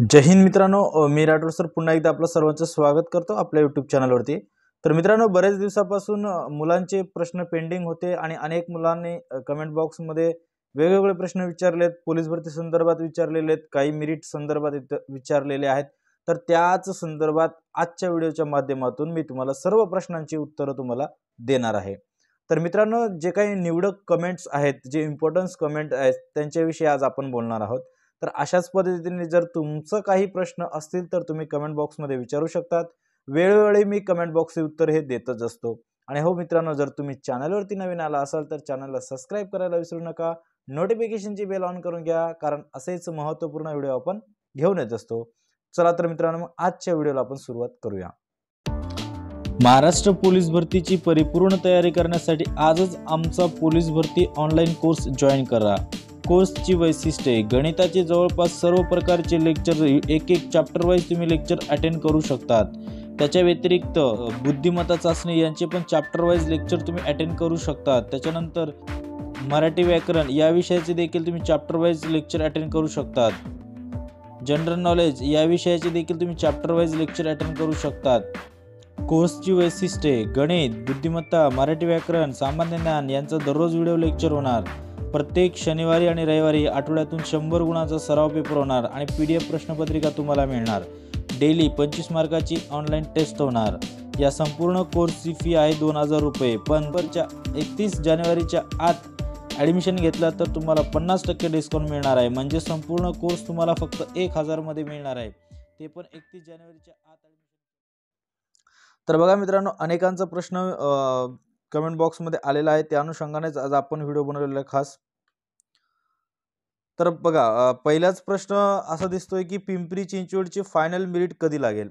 जय हिंद मित्रांनो मी राठोड सर पुन्हा एकदा आपलं सर्वांचं स्वागत करतो आपल्या युट्यूब चॅनलवरती तर मित्रांनो बऱ्याच दिवसापासून मुलांचे प्रश्न पेंडिंग होते आणि अनेक मुलांनी कमेंट बॉक्समध्ये वेगवेगळे प्रश्न विचारलेत पोलीस भरती संदर्भात विचारलेले आहेत काही मिरिट संदर्भात विचारलेले आहेत तर त्याच संदर्भात आजच्या व्हिडिओच्या माध्यमातून मी तुम्हाला सर्व प्रश्नांची उत्तरं तुम्हाला देणार आहे तर मित्रांनो जे काही निवडक कमेंट्स आहेत जे इम्पॉर्टन्स कमेंट आहेत त्यांच्याविषयी आज आपण बोलणार आहोत तर अशाच पद्धतीने जर तुमचं काही प्रश्न असतील तर तुम्ही कमेंट बॉक्समध्ये विचारू शकतात वेळोवेळी मी कमेंट बॉक्सचे उत्तर हे देतच असतो आणि हो मित्रांनो जर तुम्ही चॅनलवरती नवीन आला असाल तर चॅनलला सबस्क्राईब करायला विसरू नका नोटिफिकेशनची बेल ऑन करून घ्या कारण असेच महत्त्वपूर्ण व्हिडिओ आपण घेऊन येत असतो चला तर मित्रांनो मग आजच्या व्हिडिओला आपण सुरुवात करूया महाराष्ट्र पोलीस भरतीची परिपूर्ण तयारी करण्यासाठी आजच आमचा पोलीस भरती ऑनलाईन कोर्स जॉईन करा कोर्सची वैशिष्ट्ये गणिताचे जवळपास सर्व प्रकारचे लेक्चर एक एक चॅप्टर वाईज तुम्ही लेक्चर अटेंड करू शकतात त्याच्या व्यतिरिक्त बुद्धिमत्ता चाचणी यांचे पण चॅप्टर वाईज लेक्चर तुम्ही अटेंड करू शकतात त्याच्यानंतर मराठी व्याकरण या विषयाचे देखील तुम्ही चॅप्टर वाईज लेक्चर अटेंड करू शकतात जनरल नॉलेज या विषयाचे देखील तुम्ही चॅप्टर वाईज लेक्चर अटेंड करू शकतात कोर्सची वैशिष्ट्ये गणित बुद्धिमत्ता मराठी व्याकरण सामान्य ज्ञान यांचा दररोज व्हिडिओ लेक्चर होणार प्रत्येक शनिवारी आणि रविवारी आठवड्यातून शंभर गुणाचा सराव पेपर होणार आणि पी डी एफ प्रश्नपत्रिका तुम्हाला मिळणार डेली पंचवीस मार्काची ऑनलाईन टेस्ट होणार या संपूर्ण कोर्सची फी आहे दोन हजार रुपये पण परच्या एकतीस जानेवारीच्या आत ॲडमिशन घेतला तर तुम्हाला पन्नास टक्के डिस्काउंट मिळणार आहे म्हणजे संपूर्ण कोर्स तुम्हाला फक्त एक हजारमध्ये मिळणार आहे ते पण एकतीस जानेवारीच्या आत तर बघा मित्रांनो अनेकांचा प्रश्न कमेंट बॉक्समध्ये आलेला आहे त्या अनुषंगानेच आज आपण व्हिडिओ बनवलेला आहे खास तर बघा पहिलाच प्रश्न असा दिसतोय की पिंपरी चिंचवडची फायनल मेरिट कधी लागेल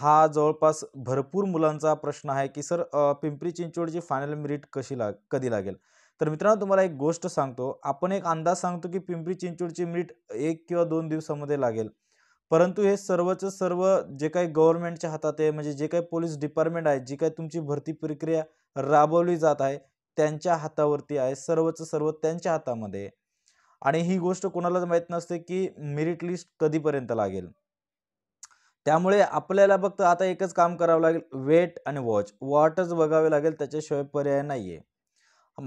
हा जवळपास भरपूर मुलांचा प्रश्न आहे की सर पिंपरी चिंचवडची फायनल मेरिट कशी लाग कधी लागेल तर मित्रांनो तुम्हाला एक गोष्ट सांगतो आपण एक अंदाज सांगतो की पिंपरी चिंचवडची मेरिट एक किंवा दोन दिवसामध्ये लागेल परंतु हे सर्वच सर्व जे काही गव्हर्नमेंटच्या हातात आहे म्हणजे जे काही पोलीस डिपार्टमेंट आहे जी काही तुमची भरती प्रक्रिया राबवली जात आहे त्यांच्या हातावरती आहे सर्वच सर्व त्यांच्या हातामध्ये आणि ही गोष्ट कोणालाच माहीत नसते की मेरिट लिस्ट कधीपर्यंत लागेल त्यामुळे आपल्याला फक्त आता एकच काम करावं लागेल वेट आणि वॉच वॉटच बघावे लागेल त्याच्याशिवाय पर्याय नाहीये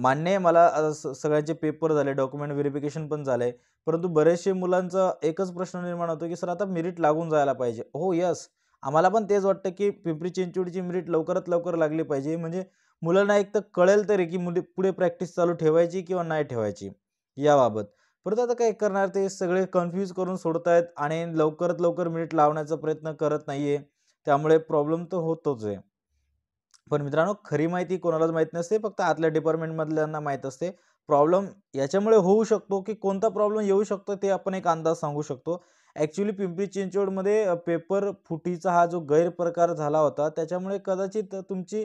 मान्य आहे मला स सगळ्याचे पेपर झाले डॉक्युमेंट व्हेरिफिकेशन पण झालं आहे परंतु बरेचसे मुलांचा एकच प्रश्न निर्माण होतो की सर आता मेरिट लागून जायला पाहिजे हो यस आम्हाला पण तेच वाटतं की पिंपरी चिंचवडीची मेरिट लवकरात लवकर लागली पाहिजे म्हणजे मुलांना एक तर कळेल तरी की मुली पुढे प्रॅक्टिस चालू ठेवायची किंवा नाही ठेवायची याबाबत परंतु आता काय करणार ते सगळे कन्फ्यूज करून सोडतायत आणि लवकरात लवकर मिनिट लावण्याचा प्रयत्न करत नाही आहे त्यामुळे प्रॉब्लेम तर होतोच आहे पण मित्रांनो खरी माहिती कोणालाच माहीत नसते फक्त आतल्या डिपार्टमेंटमधल्यांना माहीत असते प्रॉब्लेम याच्यामुळे होऊ शकतो की कोणता प्रॉब्लेम येऊ शकतो ते आपण एक अंदाज सांगू शकतो ॲक्च्युली पिंपरी चिंचवडमध्ये पेपर फुटीचा हा जो गैरप्रकार झाला होता त्याच्यामुळे कदाचित तुमची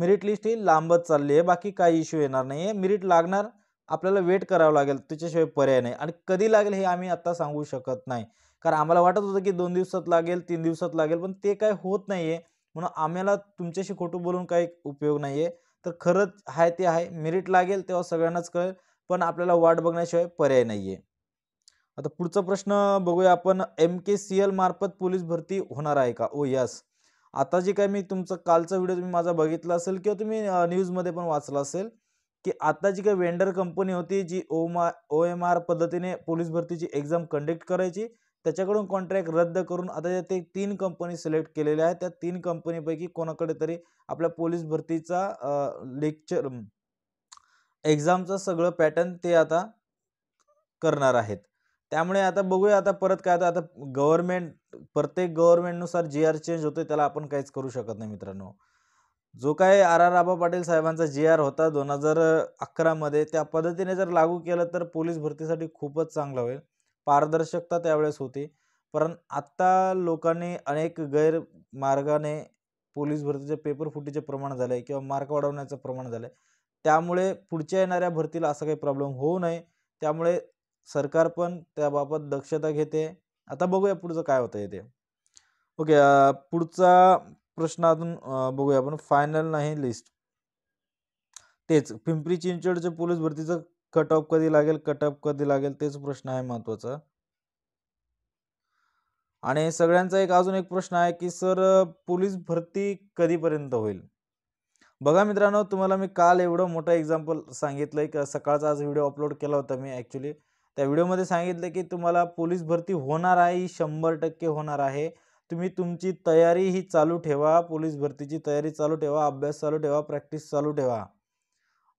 मेरिट लिस्ट ही लांबच चालली आहे बाकी काही इश्यू येणार नाही आहे मेरिट लागणार आपल्याला वेट करावं लागेल त्याच्याशिवाय पर्याय नाही आणि कधी लागेल हे आम्ही आत्ता सांगू शकत नाही कारण आम्हाला वाटत होतं की दोन दिवसात लागेल तीन दिवसात लागेल पण ते काय होत नाही आहे म्हणून आम्हाला तुमच्याशी खोटं बोलून काही उपयोग नाही आहे तर खरंच आहे ते आहे मेरिट लागेल तेव्हा सगळ्यांनाच कळेल पण आपल्याला वाट बघण्याशिवाय पर्याय नाही आहे आता पुढचा प्रश्न बघूया आपण एम के सी एल मार्फत पोलीस भरती होणार आहे का ओ oh यस आता जे काय मी तुमचा कालचा व्हिडिओ तुम्ही माझा बघितला असेल किंवा तुम्ही न्यूजमध्ये पण वाचला असेल की आता जी काही वेंडर कंपनी होती जी ओ ओ एम आर पद्धतीने पोलीस भरतीची एक्झाम कंडक्ट करायची त्याच्याकडून कॉन्ट्रॅक्ट रद्द करून आता ते तीन कंपनी सिलेक्ट केलेल्या आहेत त्या तीन कंपनीपैकी कोणाकडे तरी आपल्या पोलीस भरतीचा लेक्चर एक्झामचं सगळं पॅटर्न ते आता करणार आहेत त्यामुळे आता बघूया आता परत काय आता गव्हर्नमेंट प्रत्येक गव्हर्नमेंटनुसार जी आर चेंज होतोय त्याला आपण काहीच करू शकत नाही मित्रांनो जो काय आर आर आबा पाटील साहेबांचा जी आर होता दोन हजार अकरामध्ये त्या पद्धतीने जर लागू केलं तर पोलीस भरतीसाठी खूपच चांगलं होईल पारदर्शकता त्यावेळेस होती पण आत्ता लोकांनी अनेक गैरमार्गाने पोलीस भरतीचे पेपर फुटीचे प्रमाण झालं आहे किंवा मार्क वाढवण्याचं प्रमाण झालं आहे त्यामुळे पुढच्या येणाऱ्या भरतीला असा काही प्रॉब्लेम होऊ नये त्यामुळे सरकार पण त्याबाबत दक्षता घेते आता बघूया पुढचं काय होतं येते ओके पुढचा प्रश्न अजून बघूया आपण फायनल नाही लिस्ट तेच पिंपरी चिंचवडच्या पोलीस भरतीचं कट ऑफ कधी लागेल कट ऑफ कधी लागेल तेच प्रश्न आहे महत्वाचा आणि सगळ्यांचा एक अजून एक प्रश्न आहे की सर पोलीस भरती कधीपर्यंत होईल बघा मित्रांनो तुम्हाला मी काल एवढं मोठं एक्झाम्पल सांगितलं की सकाळचा आज व्हिडिओ अपलोड केला होता मी ॲक्च्युली त्या व्हिडिओमध्ये सांगितलं की तुम्हाला पोलीस भरती होणार आहे ही शंभर टक्के होणार आहे तुम्ही तुमची तयारी ही चालू ठेवा पोलीस भरतीची तयारी चालू ठेवा अभ्यास चालू ठेवा प्रॅक्टिस चालू ठेवा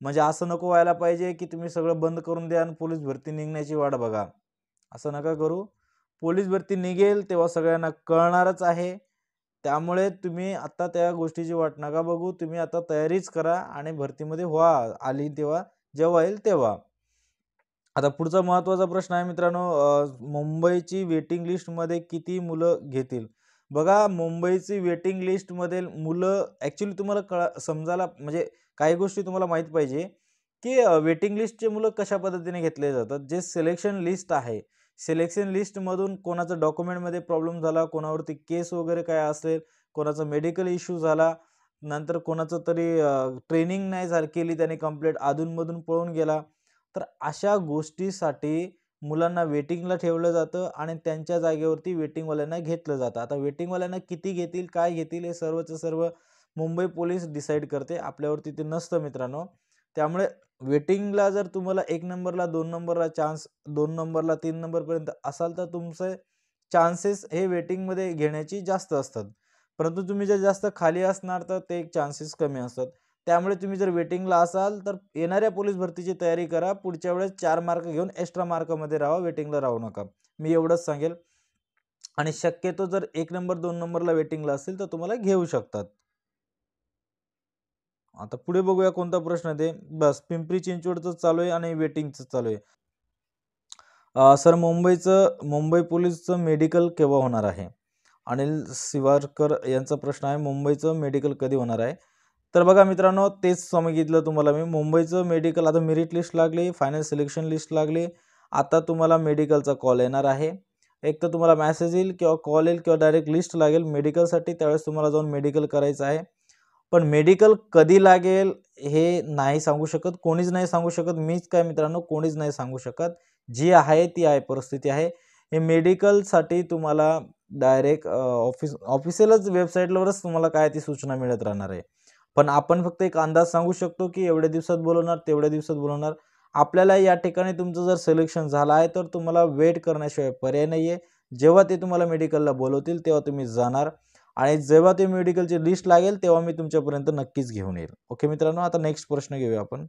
म्हणजे असं नको व्हायला पाहिजे की तुम्ही सगळं बंद करून द्या आणि पोलीस भरती निघण्याची वाट बघा असं नका करू पोलीस भरती निघेल तेव्हा सगळ्यांना कळणारच आहे त्यामुळे तुम्ही आता त्या गोष्टीची वाट नका बघू तुम्ही आता तयारीच करा आणि भरतीमध्ये व्हा आली तेव्हा जेव्हा येईल तेव्हा आता पुढचा महत्त्वाचा प्रश्न आहे मित्रांनो मुंबईची वेटिंग लिस्टमध्ये किती मुलं घेतील बघा मुंबईची वेटिंग लिस्टमध्ये मुलं ॲक्च्युली तुम्हाला कळा समजायला म्हणजे काही गोष्टी तुम्हाला माहीत पाहिजे की वेटिंग लिस्टचे मुलं कशा पद्धतीने घेतले जातात जे सिलेक्शन लिस्ट आहे सिलेक्शन लिस्टमधून कोणाचं डॉक्युमेंटमध्ये प्रॉब्लेम झाला कोणावरती केस वगैरे काय असेल कोणाचा मेडिकल इश्यू झाला नंतर कोणाचं तरी ट्रेनिंग नाही झाली केली त्याने कंप्लेंट अधूनमधून पळून गेला तर अशा गोष्टीसाठी मुलांना वेटिंगला ठेवलं जातं आणि त्यांच्या जागेवरती वेटिंगवाल्यांना घेतलं जातं आता वेटिंगवाल्यांना किती घेतील काय घेतील हे सर्वचं सर्व मुंबई पोलीस डिसाईड करते आपल्यावरती ते नसतं मित्रांनो त्यामुळे वेटिंगला जर तुम्हाला एक नंबरला दोन नंबरला चान्स दोन नंबरला तीन नंबरपर्यंत असाल तर तुमचे चान्सेस हे वेटिंगमध्ये घेण्याची जास्त असतात परंतु तुम्ही जर जास्त खाली असणार तर ते चान्सेस कमी असतात त्यामुळे तुम्ही जर वेटिंगला असाल तर येणाऱ्या पोलीस भरतीची तयारी करा पुढच्या वेळेस चार मार्क घेऊन एक्स्ट्रा मार्कमध्ये राहा वेटिंगला राहू नका मी एवढंच सांगेल आणि शक्यतो जर एक नंबर दोन नंबरला वेटिंगला असेल तर तुम्हाला घेऊ शकतात आता पुढे बघूया कोणता प्रश्न ते बस पिंपरी चिंचवडचं चालू आहे आणि वेटिंगचं चालू आहे सर मुंबईचं मुंबई पोलीसचं मेडिकल केव्हा होणार आहे अनिल सिवारकर यांचा प्रश्न आहे मुंबईचं मेडिकल कधी होणार आहे तर बघा मित्रांनो तेच सांगितलं तुम्हाला मी मुंबईचं मेडिकल आता मेरिट लिस्ट लागली फायनल सिलेक्शन लिस्ट लागली आता तुम्हाला मेडिकलचा कॉल येणार आहे एक तर तुम्हाला मॅसेज येईल किंवा कॉल येईल किंवा डायरेक्ट लिस्ट लागेल मेडिकलसाठी त्यावेळेस तुम्हाला जाऊन मेडिकल करायचं आहे पण मेडिकल कधी लागेल हे नाही सांगू शकत कोणीच नाही सांगू शकत मीच काय मित्रांनो कोणीच नाही सांगू शकत जी आहे ती आहे परिस्थिती आहे हे मेडिकलसाठी तुम्हाला डायरेक्ट ऑफिस ऑफिशियलच वेबसाईटवरच तुम्हाला काय ती सूचना मिळत राहणार आहे पण आपण फक्त एक अंदाज सांगू शकतो की एवढ्या दिवसात बोलवणार तेवढ्या दिवसात बोलवणार आपल्याला या ठिकाणी तुमचं जर सिलेक्शन झालं आहे तर तुम्हाला वेट करण्याशिवाय पर्याय नाही आहे जेव्हा ते तुम्हाला मेडिकलला बोलवतील तेव्हा तुम्ही जाणार आणि जेव्हा ते मेडिकलची लिस्ट लागेल तेव्हा मी तुमच्यापर्यंत नक्कीच घेऊन येईल ओके मित्रांनो आता नेक्स्ट प्रश्न घेऊया आपण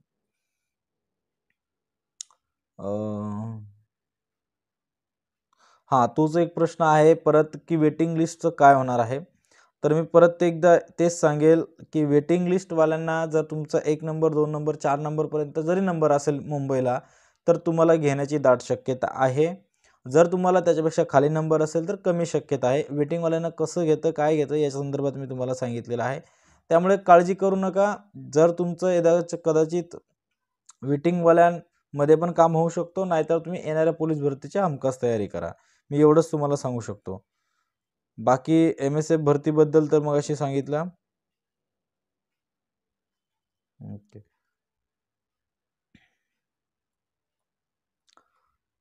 हां तोच एक प्रश्न आहे परत की वेटिंग लिस्टचं काय होणार आहे तर मी परत एकदा तेच सांगेल की वेटिंग लिस्टवाल्यांना जर तुमचा एक नंबर दोन नंबर चार नंबरपर्यंत जरी नंबर असेल मुंबईला तर तुम्हाला घेण्याची दाट शक्यता आहे जर तुम्हाला त्याच्यापेक्षा खाली नंबर असेल तर कमी शक्यता आहे वेटिंगवाल्यांना कसं घेतं काय घेतं याच्या संदर्भात मी तुम्हाला सांगितलेलं आहे त्यामुळे काळजी करू नका जर तुमचं एदा कदाचित वेटिंगवाल्यांमध्ये पण काम होऊ शकतो नाहीतर तुम्ही येणाऱ्या पोलीस भरतीची हमखास तयारी करा मी एवढंच तुम्हाला सांगू शकतो बाकी एम एस एफ भरतीबद्दल तर मग अशी सांगितलं ओके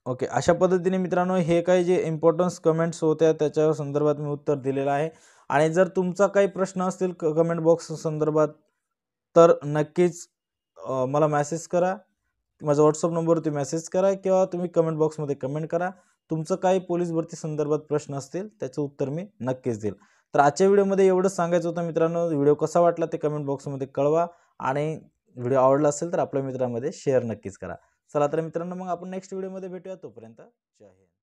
ओके अशा पद्धतीने मित्रांनो हे काही जे इम्पॉर्टन्स कमेंट्स होत्या त्याच्या संदर्भात मी उत्तर दिलेलं आहे आणि जर तुमचा काही प्रश्न असतील कमेंट बॉक्स संदर्भात तर नक्कीच मला मॅसेज करा माझा व्हॉट्सअप नंबरवरती मेसेज करा किंवा तुम्ही कमेंट बॉक्समध्ये कमेंट करा तुमचं काही पोलीस भरती संदर्भात प्रश्न असतील त्याचं उत्तर मी नक्कीच देईल तर आजच्या व्हिडिओमध्ये एवढं सांगायचं होतं मित्रांनो व्हिडिओ कसा वाटला ते कमेंट बॉक्समध्ये कळवा आणि व्हिडिओ आवडला असेल तर आपल्या मित्रांमध्ये शेअर नक्कीच करा चला तर मित्रांनो मग आपण नेक्स्ट व्हिडिओमध्ये भेटूया तोपर्यंत जय हिंद